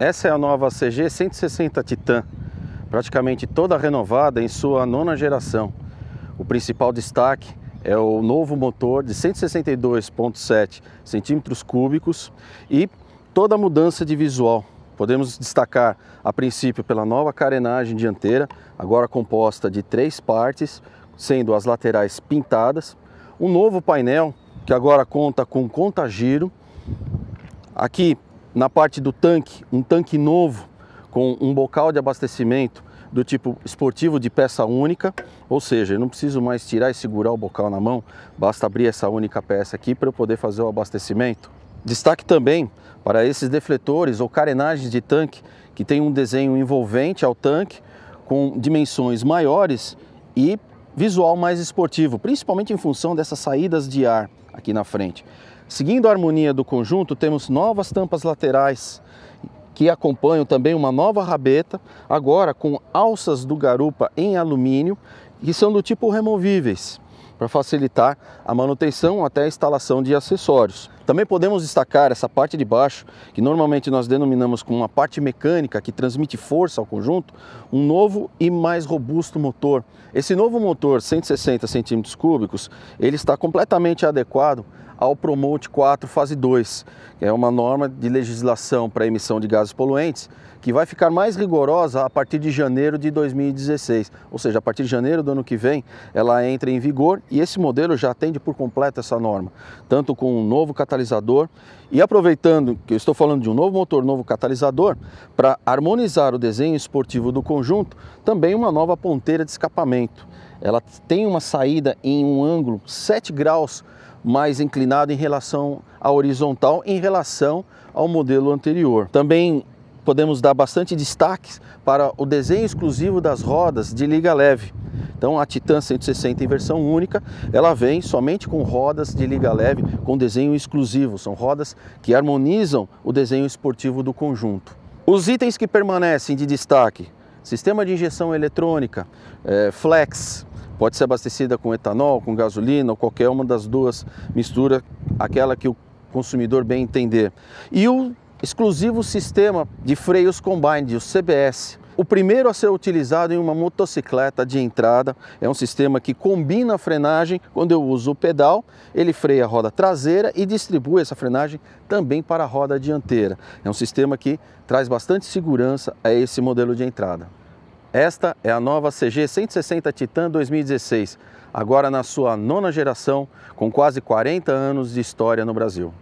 Essa é a nova CG 160 Titan, praticamente toda renovada em sua nona geração. O principal destaque é o novo motor de 162,7 centímetros cúbicos e toda a mudança de visual. Podemos destacar a princípio pela nova carenagem dianteira, agora composta de três partes, sendo as laterais pintadas, um novo painel que agora conta com conta-giro. Aqui na parte do tanque, um tanque novo com um bocal de abastecimento do tipo esportivo de peça única, ou seja, eu não preciso mais tirar e segurar o bocal na mão, basta abrir essa única peça aqui para eu poder fazer o abastecimento. Destaque também para esses defletores ou carenagens de tanque que tem um desenho envolvente ao tanque com dimensões maiores e visual mais esportivo, principalmente em função dessas saídas de ar aqui na frente. Seguindo a harmonia do conjunto, temos novas tampas laterais que acompanham também uma nova rabeta, agora com alças do garupa em alumínio, que são do tipo removíveis, para facilitar a manutenção até a instalação de acessórios. Também podemos destacar essa parte de baixo, que normalmente nós denominamos como uma parte mecânica que transmite força ao conjunto, um novo e mais robusto motor. Esse novo motor 160 centímetros cúbicos, ele está completamente adequado ao Promote 4 Fase 2, que é uma norma de legislação para emissão de gases poluentes, que vai ficar mais rigorosa a partir de janeiro de 2016. Ou seja, a partir de janeiro do ano que vem, ela entra em vigor e esse modelo já atende por completo essa norma, tanto com um novo catalisador catalisador. E aproveitando que eu estou falando de um novo motor, novo catalisador, para harmonizar o desenho esportivo do conjunto, também uma nova ponteira de escapamento. Ela tem uma saída em um ângulo 7 graus mais inclinado em relação à horizontal em relação ao modelo anterior. Também podemos dar bastante destaque para o desenho exclusivo das rodas de liga leve. Então a Titan 160 em versão única, ela vem somente com rodas de liga leve com desenho exclusivo, são rodas que harmonizam o desenho esportivo do conjunto. Os itens que permanecem de destaque, sistema de injeção eletrônica, é, flex, pode ser abastecida com etanol, com gasolina ou qualquer uma das duas mistura, aquela que o consumidor bem entender. E o exclusivo sistema de freios combined, o CBS, o primeiro a ser utilizado em uma motocicleta de entrada é um sistema que combina a frenagem quando eu uso o pedal, ele freia a roda traseira e distribui essa frenagem também para a roda dianteira. É um sistema que traz bastante segurança a esse modelo de entrada. Esta é a nova CG 160 Titan 2016, agora na sua nona geração, com quase 40 anos de história no Brasil.